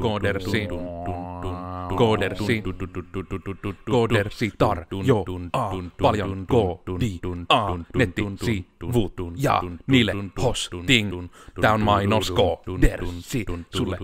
Koodersi. Koodersi. Koodersi tarjoaa paljon koodia nettisivuut ja niille hosting. Tää on mainos Koodersi sulle